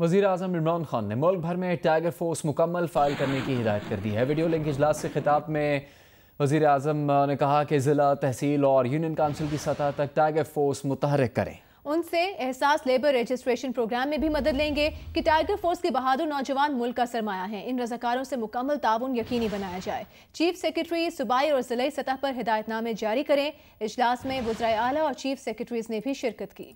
वजी अजम इमरान खान ने मुल्क भर में टाइगर फोर्स मुकम्मल फाइल करने की हिदायत कर दी है वीडियो लिंक इजलास से खिताब में वजी अजम ने कहा कि ज़िला तहसील और यूनियन काउंसिल की सतह तक टाइगर फोर्स मुतहरक करें उनसे एहसास लेबर रजिस्ट्रेशन प्रोग्राम में भी मदद लेंगे कि टाइगर फोर्स के बहादुर नौजवान मुल्क का सरमाया है इन रजाकारों से मुकम्मल ताउन यकीनी बनाया जाए चीफ सेक्रेटरी सूबाई और ज़िले सतह पर हिदायतनामे जारी करें इजलास में वज्रा अला और चीफ सेक्रेटरीज ने भी शिरकत की